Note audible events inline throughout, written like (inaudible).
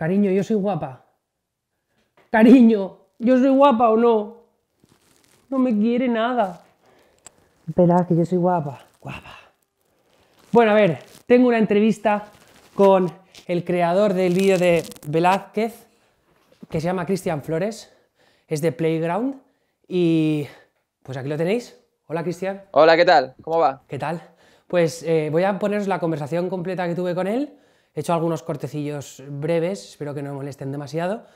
Cariño, yo soy guapa. Cariño, yo soy guapa o no. No me quiere nada. Espera, que yo soy guapa. Guapa. Bueno, a ver, tengo una entrevista con el creador del vídeo de Velázquez, que se llama Cristian Flores. Es de Playground. Y pues aquí lo tenéis. Hola, Cristian. Hola, ¿qué tal? ¿Cómo va? ¿Qué tal? Pues eh, voy a poneros la conversación completa que tuve con él He hecho algunos cortecillos breves, espero que no molesten demasiado,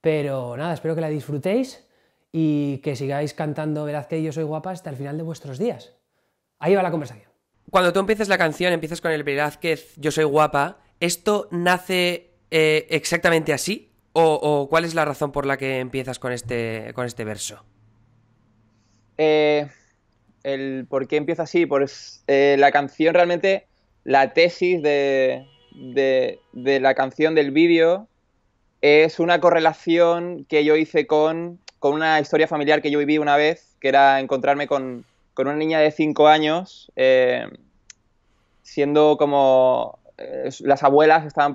pero nada, espero que la disfrutéis y que sigáis cantando Verázquez, que yo soy guapa hasta el final de vuestros días. Ahí va la conversación. Cuando tú empiezas la canción, empiezas con el que yo soy guapa, ¿esto nace eh, exactamente así? ¿O, cuál es la razón por la que empiezas con este, con este verso? Eh, el por qué empieza así, pues eh, la canción realmente, la tesis de, de, la canción del vídeo es una correlación que yo hice con, una historia familiar que yo viví una vez, que era encontrarme con, una niña de 5 años, eh, siendo como... Eh, las abuelas estaban,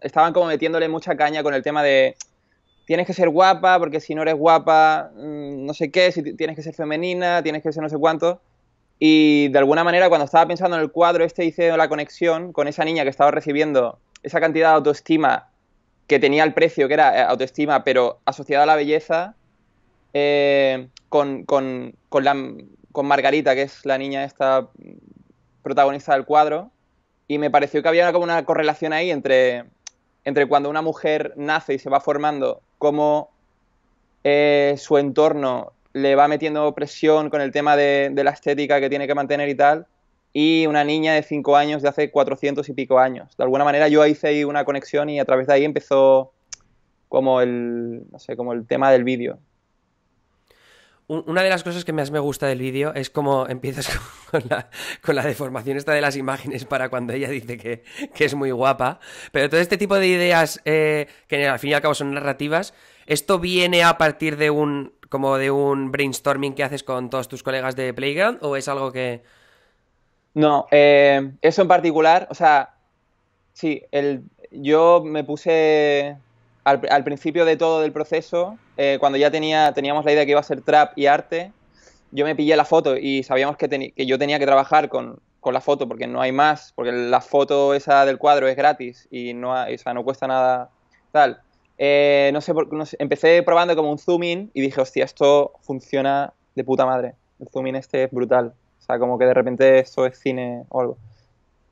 estaban como metiéndole mucha caña con el tema de tienes que ser guapa, porque si no eres guapa, mm, no sé qué, si tienes que ser femenina, tienes que ser no sé cuánto. Y de alguna manera, cuando estaba pensando en el cuadro, este hice la conexión con esa niña que estaba recibiendo esa cantidad de autoestima que tenía el precio, que era eh, autoestima, pero asociada a la belleza, eh, con, con, con, la, con Margarita, que es la niña esta protagonista del cuadro, y me pareció que había como una correlación ahí entre, entre cuando una mujer nace y se va formando, como eh, su entorno le va metiendo presión con el tema de, la estética que tiene que mantener y tal, y una niña de 5 años de hace 400 y pico años. De alguna manera yo hice ahí una conexión y a través de ahí empezó como el, no sé, como el tema del vídeo. Una de las cosas que más me gusta del vídeo es cómo empiezas (laughs) con la, deformación esta de las imágenes para cuando ella dice que, es muy guapa. Pero todo este tipo de ideas eh, que al fin y al cabo son narrativas, ¿Esto viene a partir de un como de un brainstorming que haces con todos tus colegas de Playground o es algo que... No, eh, eso en particular, o sea, sí, el, yo me puse al, principio de todo del proceso, eh, cuando ya tenía, teníamos la idea que iba a ser trap y arte, yo me pillé la foto y sabíamos que, que yo tenía que trabajar con, la foto porque no hay más, porque la foto esa del cuadro es gratis y no, no cuesta nada tal. Eh, no, sé empecé probando como un zooming y dije, hostia, esto funciona de puta madre. El zooming este es brutal. O sea, como que de repente esto es cine o algo.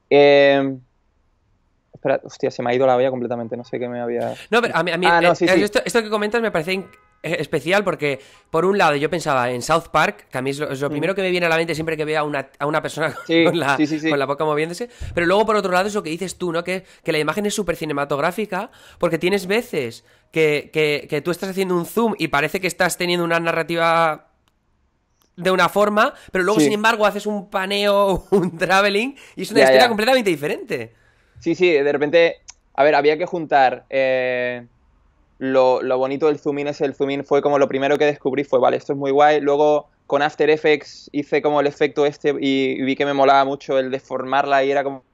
Eh, espera, hostia, se me ha ido la olla completamente. No sé qué me había. No, pero a mí. A ah, eh, Esto, esto, que comentas me parece especial porque, por un lado, yo pensaba en South Park, que a mí es lo, mm. primero que me viene a la mente siempre que veo a una, persona (laughs) con, la, boca moviéndose. Pero luego, por otro lado, es lo que dices tú, ¿no? Que, la imagen es súper cinematográfica porque tienes veces que, tú estás haciendo un zoom y parece que estás teniendo una narrativa de una forma, pero luego, sin embargo, haces un paneo, (laughs) un traveling y es una historia completamente diferente. Sí, sí, de repente, a ver, había que juntar... Eh, lo, bonito del zoom es el zoom fue como lo primero que descubrí fue, vale, esto es muy guay. Luego con After Effects hice como el efecto este y, vi que me molaba mucho el deformarla y era como,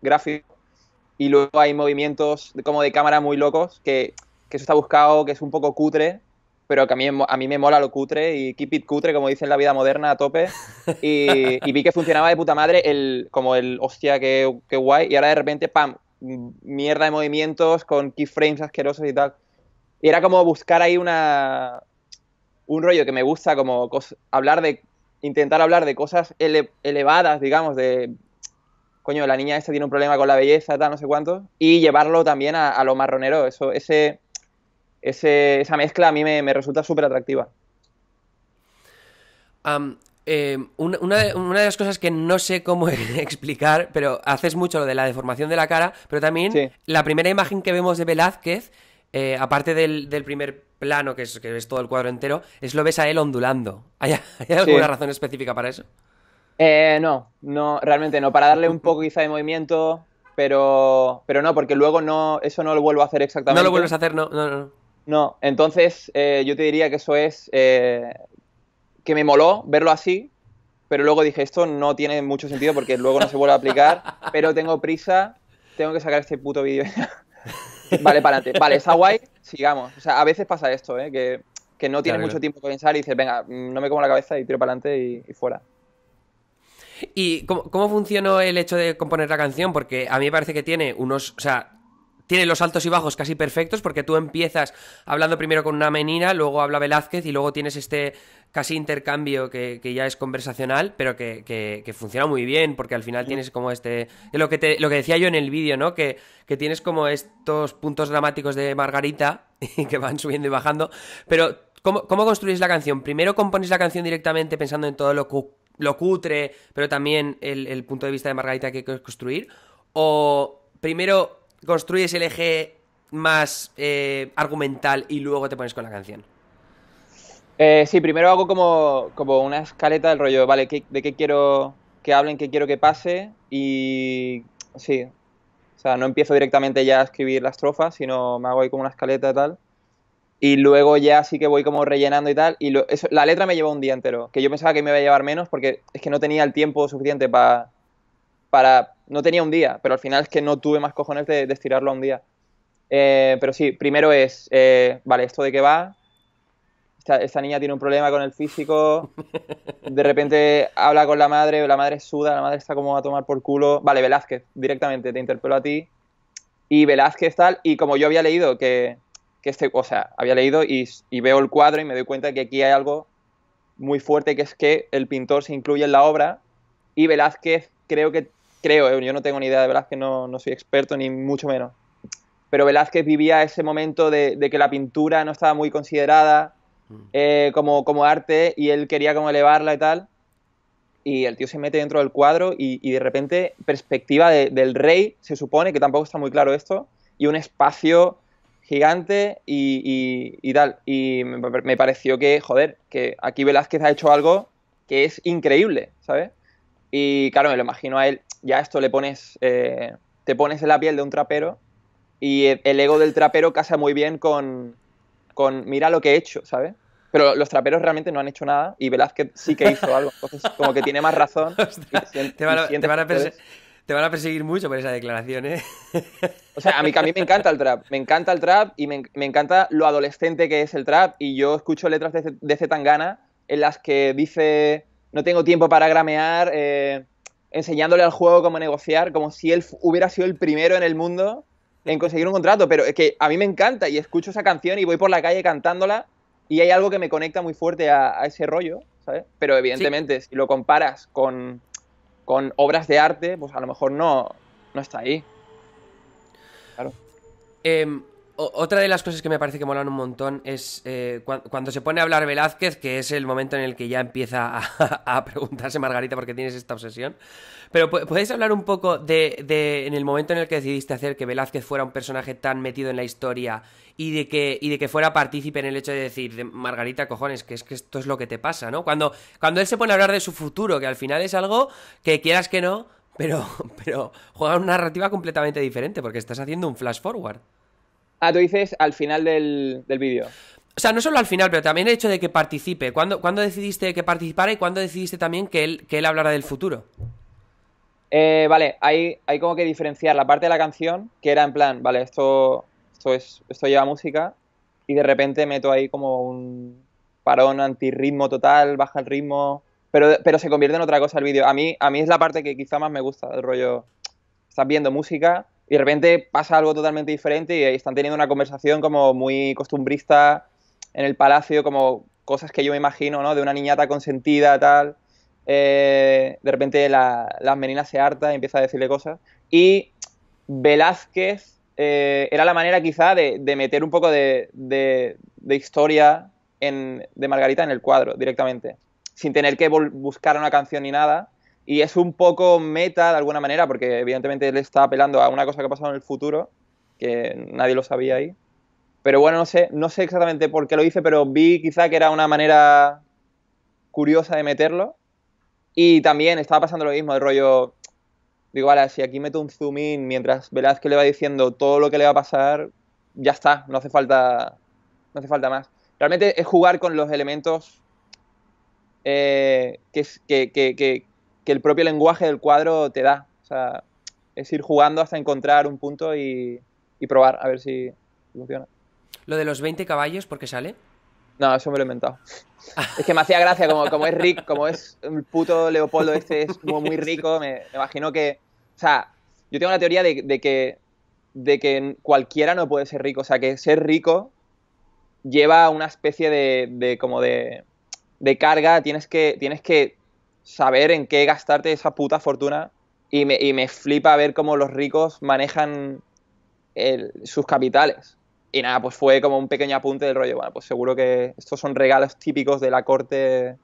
gráfico. Y luego hay movimientos como de cámara muy locos que, que, eso está buscado, que es un poco cutre, pero que a mí, a me mola lo cutre y keep it cutre, como dicen la vida moderna a tope. Y, vi que funcionaba de puta madre el, como el hostia, que qué guay. Y ahora de repente, pam, mierda de movimientos con keyframes asquerosos y tal. Y era como buscar ahí una un rollo que me gusta, como hablar de intentar hablar de cosas elevadas, digamos, de coño, la niña esta tiene un problema con la belleza, tal, no sé cuánto, y llevarlo también a, lo marronero. Eso, ese, ese, esa mezcla a mí me, resulta súper atractiva. Em, una, de, las cosas que no sé cómo (laughs) explicar, pero haces mucho lo de la deformación de la cara, pero también la primera imagen que vemos de Velázquez, eh, aparte del, primer plano, que es, que todo el cuadro entero, es lo ves a él ondulando. (laughs) ¿Hay, alguna razón específica para eso? Eh, no, no, realmente no. Para darle un poco quizá de movimiento, pero, pero no, porque luego no, eso no lo vuelvo a hacer exactamente. No lo vuelves a hacer, no, no, no. No, entonces eh, yo te diría que eso es que me moló verlo así, pero luego dije, esto no tiene mucho sentido porque luego no se vuelve a aplicar, (laughs) pero tengo prisa, tengo que sacar este puto vídeo. (laughs) vale, para adelante. Vale, está guay, sigamos. O sea, a veces pasa esto, ¿eh? que, no tienes mucho tiempo para pensar y dices, venga, no me como la cabeza y tiro para adelante y, fuera. ¿Y cómo, cómo, funcionó el hecho de componer la canción? Porque a mí me parece que tiene unos. O sea, tiene los altos y bajos casi perfectos, porque tú empiezas hablando primero con una menina, luego habla Velázquez y luego tienes este casi intercambio que, ya es conversacional, pero que, funciona muy bien, porque al final tienes como este... Lo que, te, lo que decía yo en el vídeo, ¿no? Que, tienes como estos puntos dramáticos de Margarita (laughs) y que van subiendo y bajando, pero ¿cómo, ¿cómo construís la canción? Primero compones la canción directamente pensando en todo lo, lo cutre, pero también el, punto de vista de Margarita que construir, o primero construyes el eje más eh, argumental y luego te pones con la canción. Eh, sí, primero hago como, una escaleta del rollo, vale, de qué quiero que hablen, qué quiero que pase y sí, o sea, no empiezo directamente ya a escribir las trofas, sino me hago ahí como una escaleta y tal. Y luego ya sí que voy como rellenando y tal. Y la letra me lleva un día entero, que yo pensaba que me iba a llevar menos porque es que no tenía el tiempo suficiente para para... No tenía un día, pero al final es que no tuve más cojones de, estirarlo a un día. Eh, pero sí, primero es, eh, vale, esto de qué va, esta, esa niña tiene un problema con el físico, de repente habla con la madre, la madre suda, la madre está como a tomar por culo. Vale, Velázquez, directamente, te interpelo a ti. Y Velázquez tal, y como yo había leído que, que este, o sea, había leído y, veo el cuadro y me doy cuenta que aquí hay algo muy fuerte, que es que el pintor se incluye en la obra y Velázquez creo que, creo, eh, yo no tengo ni idea de Velázquez, no, no soy experto ni mucho menos, pero Velázquez vivía ese momento de, que la pintura no estaba muy considerada, Mm. Eh, como, como arte y él quería como elevarla y tal. Y el tío se mete dentro del cuadro y, de repente perspectiva del rey, se supone, que tampoco está muy claro esto, y un espacio gigante y, tal. Y me, pareció que, joder, que aquí Velázquez ha hecho algo que es increíble, ¿sabes? Y claro, me lo imagino a él, ya esto le pones, eh, te pones en la piel de un trapero y el ego del trapero casa muy bien con, con mira lo que he hecho, ¿sabes? Pero los traperos realmente no han hecho nada y Velázquez sí que hizo algo. Entonces, como que tiene más razón. (laughs) te, van a, perseguir mucho por esa declaración, ¿eh? (laughs) O sea, a mí, mí me encanta el trap. Me encanta el trap y me, encanta lo adolescente que es el trap. Y yo escucho letras de, de Zetangana en las que dice no tengo tiempo para gramear, eh, enseñándole al juego cómo negociar, como si él hubiera sido el primero en el mundo en conseguir un contrato, pero es que a mí me encanta y escucho esa canción y voy por la calle cantándola y hay algo que me conecta muy fuerte a, ese rollo, ¿sabes? Pero evidentemente, si lo comparas con, obras de arte, pues a lo mejor no, está ahí. Claro. Em, otra de las cosas que me parece que molan un montón es eh, cuando se pone a hablar Velázquez, que es el momento en el que ya empieza a, (laughs) preguntarse Margarita porque tienes esta obsesión. Pero podéis hablar un poco de, en el momento en el que decidiste hacer que Velázquez fuera un personaje tan metido en la historia y de que, y de que fuera partícipe en el hecho de decir, Margarita, cojones, que es que esto es lo que te pasa, ¿no? Cuando, cuando él se pone a hablar de su futuro, que al final es algo que quieras que no, pero, (laughs) pero juega una narrativa completamente diferente porque estás haciendo un flash forward. Ah, tú dices al final del, vídeo. O sea, no solo al final, pero también el hecho de que participe. ¿Cuándo, decidiste que participara y cuándo decidiste también que él, que él hablara del futuro? Eh, vale, hay, hay como que diferenciar la parte de la canción, que era en plan, vale, esto, esto, es, esto lleva música, y de repente meto ahí como un parón antirritmo total, baja el ritmo, pero, pero se convierte en otra cosa el vídeo. A mí, a mí es la parte que quizá más me gusta, el rollo, estás viendo música, y de repente pasa algo totalmente diferente y están teniendo una conversación como muy costumbrista en el palacio, como cosas que yo me imagino, ¿no? De una niñata consentida, tal. Eh, de repente la, menina menina se harta y empieza a decirle cosas. Y Velázquez eh, era la manera quizá de, meter un poco de, historia de Margarita en el cuadro directamente, sin tener que buscar una canción ni nada y es un poco meta de alguna manera, porque evidentemente él está apelando a una cosa que ha pasado en el futuro, que nadie lo sabía ahí. Pero bueno, no sé, no sé exactamente por qué lo hice, pero vi quizá que era una manera curiosa de meterlo. Y también estaba pasando lo mismo, el rollo. Digo, vale, si aquí meto un zoom in mientras Velázquez le va diciendo todo lo que le va a pasar, ya está, no hace falta. No hace falta más. Realmente es jugar con los elementos eh, que, que, que, que el propio lenguaje del cuadro te da. O sea, es ir jugando hasta encontrar un punto y, probar a ver si funciona. ¿Lo de los 20 caballos por qué sale? No, eso me lo he inventado. es que me hacía gracia, como, como es Rick, como es el puto Leopoldo este, es muy (laughs) rico, me, imagino que... O sea, yo tengo la teoría de, que, de que cualquiera no puede ser rico, o sea, que ser rico lleva una especie de, como de, de carga, tienes que, tienes que saber en qué gastarte esa puta fortuna y me, y me flipa ver cómo los ricos manejan sus capitales. Y nada, pues fue como un pequeño apunte del rollo, bueno, pues seguro que estos son regalos típicos de la corte,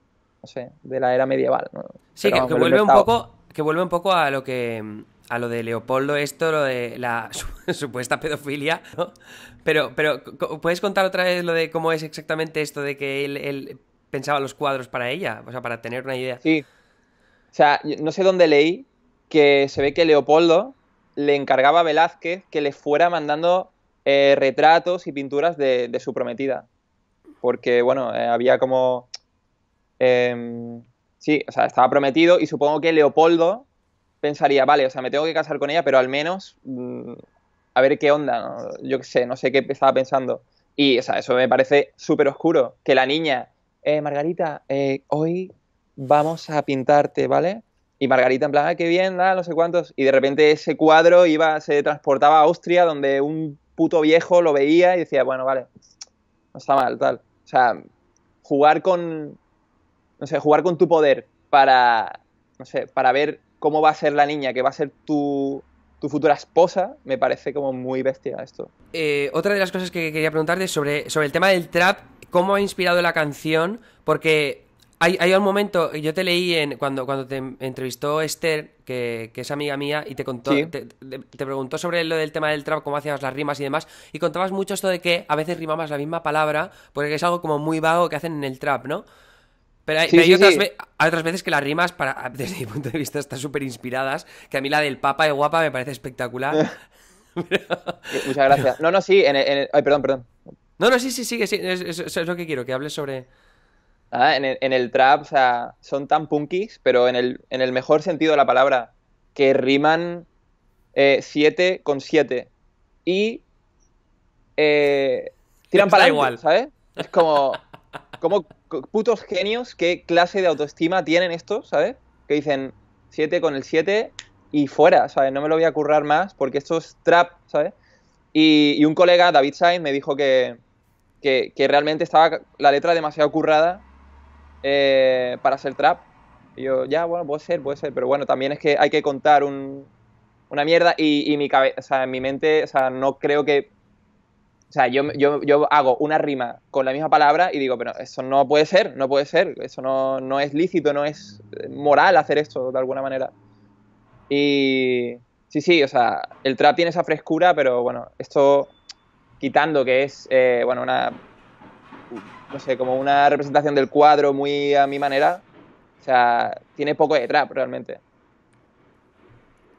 no sé, de la era medieval. Sí, que, vuelve un poco, que vuelve un poco a lo que a lo de Leopoldo esto, lo de la (laughs) supuesta pedofilia, Pero, pero, ¿puedes contar otra vez lo de cómo es exactamente esto de que él pensaba los cuadros para ella, o sea, para tener una idea. Sí. O sea, no sé dónde leí que se ve que Leopoldo le encargaba a Velázquez que le fuera mandando eh, retratos y pinturas de, su prometida. Porque, bueno, eh, había como... Em, sí, o sea, estaba prometido y supongo que Leopoldo pensaría, vale, o sea, me tengo que casar con ella, pero al menos mm, a ver qué onda, yo qué sé, no sé qué estaba pensando. Y, o sea, eso me parece súper oscuro, que la niña eh, Margarita, eh, hoy vamos a pintarte, ¿vale? Y Margarita en plan, qué bien, nada, no sé cuántos. Y de repente ese cuadro iba, se transportaba a Austria, donde un puto viejo lo veía y decía, bueno, vale, no está mal, tal. O sea, jugar con, no sé, jugar con tu poder para, no sé, para ver cómo va a ser la niña, que va a ser tu, futura esposa, me parece como muy bestia esto. Eh, otra de las cosas que quería preguntarte sobre, sobre el tema del trap cómo ha inspirado la canción, porque hay, un momento, yo te leí en, cuando, cuando te entrevistó Esther, que, es amiga mía, y te contó, te, preguntó sobre lo del tema del trap, cómo hacías las rimas y demás, y contabas mucho esto de que a veces rimabas la misma palabra, porque es algo como muy vago que hacen en el trap, ¿no? Pero hay, otras, veces que las rimas, para, (laughs) desde mi punto de vista, están súper inspiradas, que a mí la del papa de guapa me parece espectacular. (laughs) (laughs) Muchas gracias. No, no, sí, en en Ay, perdón, perdón. No, no, sí, sí, sí, es, es, lo que quiero, que hables sobre... Ah, en, el, trap, o sea, son tan punkies, pero en el, mejor sentido de la palabra, que riman 7 eh, con 7 y eh, tiran (laughs) para igual, ¿sabes? Es como, como putos genios, qué clase de autoestima tienen estos, ¿sabes? Que dicen 7 con el 7 y fuera, ¿sabes? No me lo voy a currar más porque esto es trap, ¿sabes? Y, y un colega, David Sainz, me dijo que, que, realmente estaba la letra demasiado currada eh, para ser trap. Y yo, ya, bueno, puede ser, puede ser, pero bueno, también es que hay que contar una mierda y, mi cabeza, en mi mente, o sea, no creo que o sea, yo, yo, yo, hago una rima con la misma palabra y digo, pero eso no puede ser, no puede ser, eso no, no es lícito, no es eh, moral hacer esto de alguna manera. Y sí, sí, o sea, el trap tiene esa frescura, pero bueno, esto quitando que es, eh, bueno, una, no sé, como una representación del cuadro muy a mi manera, o sea, tiene poco de trap realmente.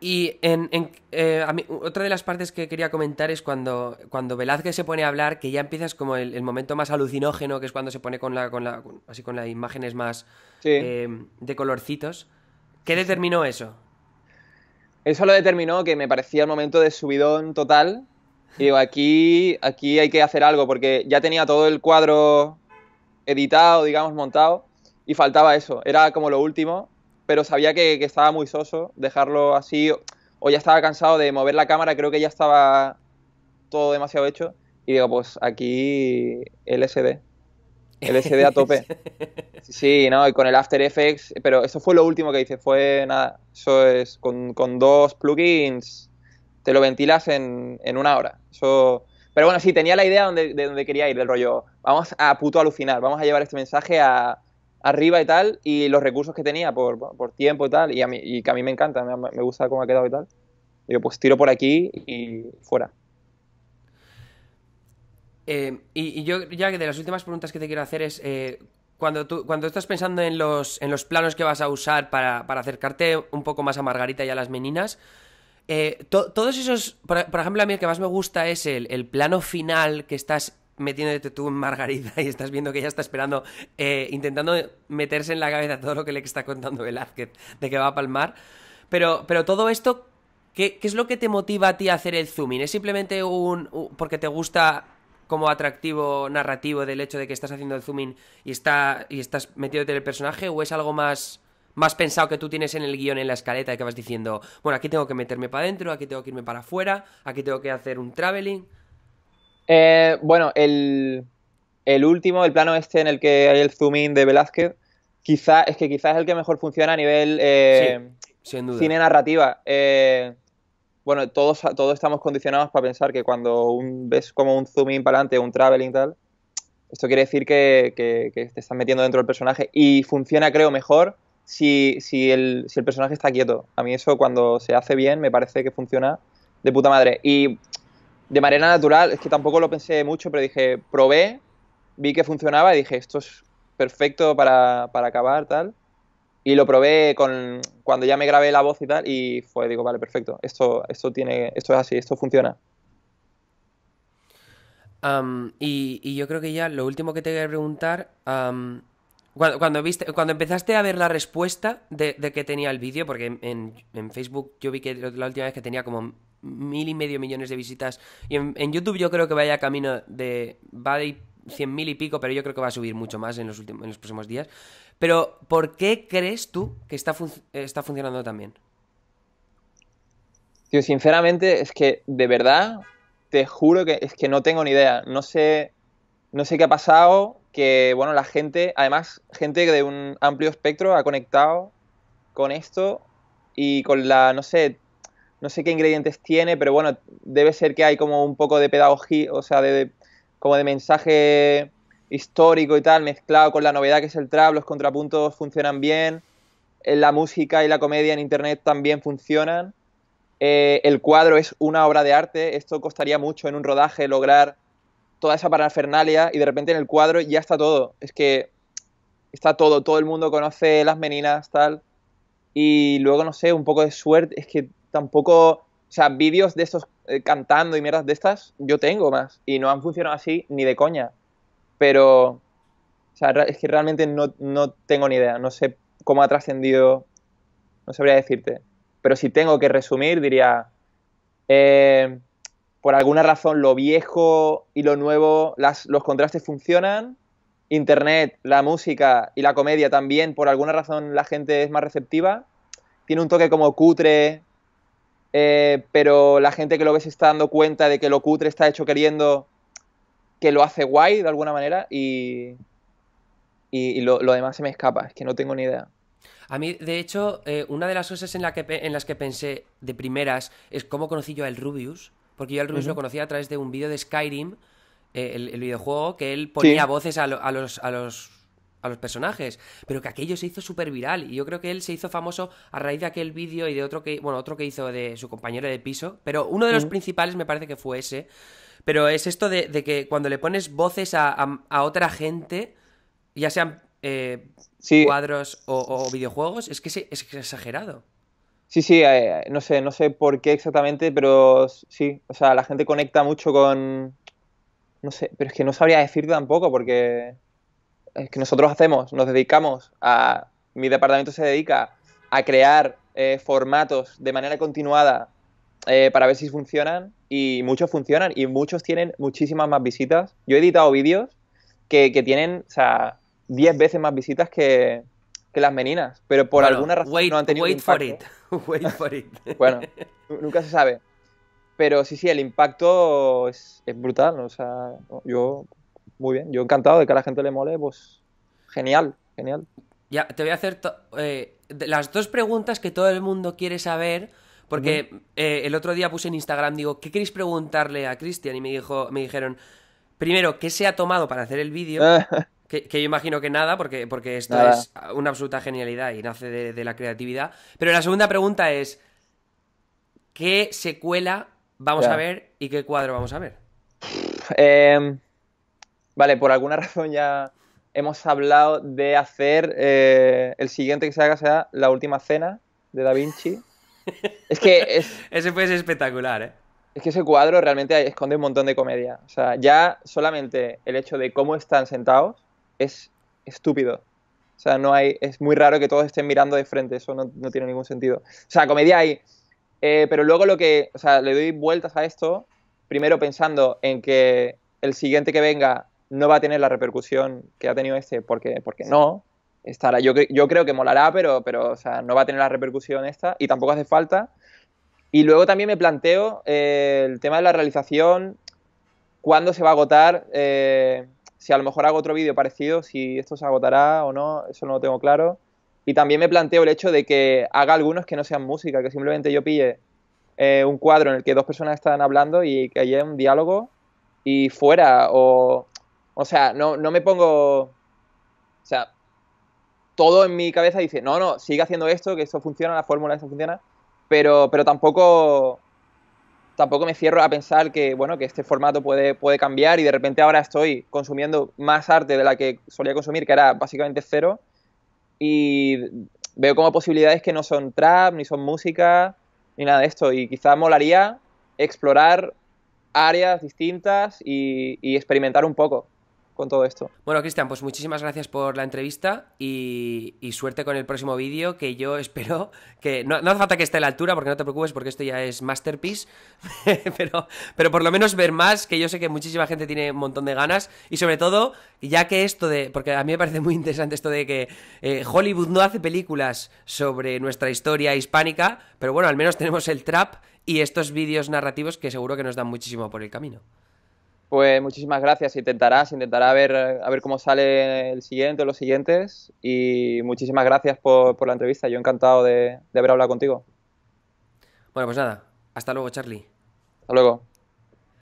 Y en, eh, otra de las partes que quería comentar es cuando, cuando Velázquez se pone a hablar, que ya empiezas como el, momento más alucinógeno, que es cuando se pone con la, con la así con las imágenes más eh, de colorcitos. ¿Qué determinó eso? Eso lo determinó que me parecía el momento de subidón total y digo, aquí, aquí hay que hacer algo, porque ya tenía todo el cuadro editado, digamos, montado, y faltaba eso. Era como lo último, pero sabía que, estaba muy soso dejarlo así, o ya estaba cansado de mover la cámara, creo que ya estaba todo demasiado hecho. Y digo, pues aquí LSD. LSD a tope. (laughs) Sí, ¿no? Y con el After Effects. Pero eso fue lo último que hice. Fue nada. Eso es con, con dos plugins te lo ventilas en, una hora. pero bueno, sí, tenía la idea de donde quería ir, del rollo, vamos a puto alucinar, vamos a llevar este mensaje a, arriba y tal, y los recursos que tenía por, tiempo y tal, y, mí, y que a mí me encanta, me, gusta cómo ha quedado y tal. Digo, pues tiro por aquí y fuera. Eh, y, yo ya que de las últimas preguntas que te quiero hacer es, eh, cuando, tú, cuando estás pensando en los, en los planos que vas a usar para, para acercarte un poco más a Margarita y a las meninas, eh, todos esos, por, ejemplo, a mí el que más me gusta es el, plano final que estás metiéndote tú en Margarita y estás viendo que ella está esperando, eh, intentando meterse en la cabeza todo lo que le está contando Velázquez de que va a palmar. Pero, pero todo esto, ¿qué, es lo que te motiva a ti a hacer el zooming? ¿Es simplemente un, porque te gusta como atractivo narrativo del hecho de que estás haciendo el zooming y, está, y estás metiéndote en el personaje o es algo más más pensado que tú tienes en el guión, en la escaleta, y que vas diciendo, bueno, aquí tengo que meterme para adentro, aquí tengo que irme para afuera, aquí tengo que hacer un traveling. Eh, bueno, el, el, último, el plano este en el que hay el zooming de Velázquez, quizá, es que quizás es el que mejor funciona a nivel eh, cine narrativa. Eh, bueno, todos, todos estamos condicionados para pensar que cuando un, ves como un zooming in para adelante, un traveling tal, esto quiere decir que, que, te estás metiendo dentro del personaje y funciona, creo, mejor si, el, personaje está quieto. A mí eso cuando se hace bien me parece que funciona de puta madre. Y de manera natural, es que tampoco lo pensé mucho, pero dije, probé, vi que funcionaba y dije, esto es perfecto para, acabar, tal. Y lo probé con, cuando ya me grabé la voz y tal, y fue, digo, vale, perfecto, esto, esto, tiene, esto es así, esto funciona. y, yo creo que ya lo último que te voy a preguntar, cuando, viste, cuando empezaste a ver la respuesta de, que tenía el vídeo, porque en, Facebook yo vi que la última vez que tenía como mil y medio millones de visitas, y en, YouTube yo creo que vaya camino de... va de cien mil y pico, pero yo creo que va a subir mucho más en los, últimos, los próximos días. Pero, ¿por qué crees tú que está, está funcionando tan bien? Tío, sinceramente, es que de verdad, te juro que es que no tengo ni idea. No sé, no sé qué ha pasado que bueno, la gente, además, gente de un amplio espectro ha conectado con esto y con la, no sé, no sé qué ingredientes tiene, pero bueno, debe ser que hay como un poco de pedagogía, o sea, de, como de mensaje histórico y tal, mezclado con la novedad que es el trap, los contrapuntos funcionan bien, eh, la música y la comedia en internet también funcionan, eh, el cuadro es una obra de arte, esto costaría mucho en un rodaje lograr toda esa parafernalia y de repente en el cuadro ya está todo. Es que está todo, todo el mundo conoce las meninas, tal. Y luego, no sé, un poco de suerte, es que tampoco, o sea, vídeos de estos eh, cantando y mierdas de estas, yo tengo más. Y no han funcionado así ni de coña. Pero, o sea, es que realmente no, tengo ni idea, no sé cómo ha trascendido, no sabría decirte. Pero si tengo que resumir, diría... Eh, por alguna razón lo viejo y lo nuevo, los contrastes funcionan. Internet, la música y la comedia también, por alguna razón la gente es más receptiva. Tiene un toque como cutre, eh, pero la gente que lo ve se está dando cuenta de que lo cutre está hecho queriendo que lo hace guay de alguna manera y, y, lo, demás se me escapa, es que no tengo ni idea. A mí, de hecho, eh, una de las cosas en, que, en las que pensé de primeras es cómo conocí yo a El Rubius porque yo al Rubius lo conocía a través de un vídeo de Skyrim, eh, el, videojuego, que él ponía voces a, a, los, a, los, a los personajes, pero que aquello se hizo súper viral y yo creo que él se hizo famoso a raíz de aquel vídeo y de otro que, bueno, otro que hizo de su compañero de piso, pero uno de los principales me parece que fue ese, pero es esto de, que cuando le pones voces a, otra gente, ya sean eh, cuadros o, videojuegos, es que es exagerado. Sí, sí, eh, no sé, no sé por qué exactamente, pero sí, o sea, la gente conecta mucho con, no sé, pero es que no sabría decir tampoco porque es que nosotros hacemos, nos dedicamos a, mi departamento se dedica a crear eh, formatos de manera continuada eh, para ver si funcionan y muchos funcionan y muchos tienen muchísimas más visitas. Yo he editado vídeos que, tienen, o sea, 10 veces más visitas que, que las meninas, pero por alguna razón no han tenido wait for it. (laughs) Wait for it. (laughs) bueno, nunca se sabe. Pero sí, sí, el impacto es, brutal. O sea, yo, muy bien, yo encantado de que a la gente le mole, pues genial, genial. Ya, te voy a hacer eh, las dos preguntas que todo el mundo quiere saber. Porque eh, el otro día puse en Instagram, digo, ¿qué queréis preguntarle a Cristian? Y me dijo, me dijeron, primero, ¿qué se ha tomado para hacer el vídeo? (laughs) Que, yo imagino que nada, porque, porque esto es una absoluta genialidad y nace de, la creatividad. Pero la segunda pregunta es: ¿qué secuela vamos a ver y qué cuadro vamos a ver? Em, vale, por alguna (laughs) razón ya hemos hablado de hacer eh, el siguiente que se haga sea La última cena de Da Vinci. (laughs) es que es... ese ser espectacular, ¿eh? Es que ese cuadro realmente esconde un montón de comedia. O sea, ya solamente el hecho de cómo están sentados es estúpido. O sea, no hay, es muy raro que todos estén mirando de frente, eso no, tiene ningún sentido. O sea, comedia hay. Eh, pero luego lo que, o sea, le doy vueltas a esto, primero pensando en que el siguiente que venga no va a tener la repercusión que ha tenido este, porque, porque no. Estará, yo, yo creo que molará, pero, pero o sea, no va a tener la repercusión esta y tampoco hace falta. Y luego también me planteo eh, el tema de la realización, cuándo se va a agotar. Eh, si a lo mejor hago otro vídeo parecido, si esto se agotará o no, eso no lo tengo claro. Y también me planteo el hecho de que haga algunos que no sean música, que simplemente yo pille eh, un cuadro en el que dos personas están hablando y que haya un diálogo y fuera. O, o sea, no, me pongo. O sea, todo en mi cabeza dice, no, no, sigue haciendo esto, que esto funciona, la fórmula esto funciona, pero, pero tampoco tampoco me cierro a pensar que, bueno, que este formato puede, puede cambiar y de repente ahora estoy consumiendo más arte de la que solía consumir, que era básicamente cero, y veo como posibilidades que no son trap, ni son música, ni nada de esto, y quizá molaría explorar áreas distintas y experimentar un poco con todo esto. Bueno, Cristian, pues muchísimas gracias por la entrevista y, suerte con el próximo vídeo que yo (laughs) espero que... No, hace falta que esté a la altura porque no te preocupes porque esto ya es masterpiece, (laughs) pero, pero por lo menos ver más, que yo sé que muchísima gente tiene un montón de ganas y sobre todo, ya que esto de... Porque a mí me parece muy interesante esto de que eh, Hollywood no hace películas sobre nuestra historia hispánica, pero bueno, al menos tenemos el trap y estos vídeos narrativos que seguro que nos dan muchísimo por el camino. Pues muchísimas gracias, intentarás, intentará ver, a ver cómo sale el siguiente, los siguientes y muchísimas gracias por, la entrevista, yo encantado de, de haber hablado contigo. Bueno, pues nada, hasta luego Charlie. Hasta luego.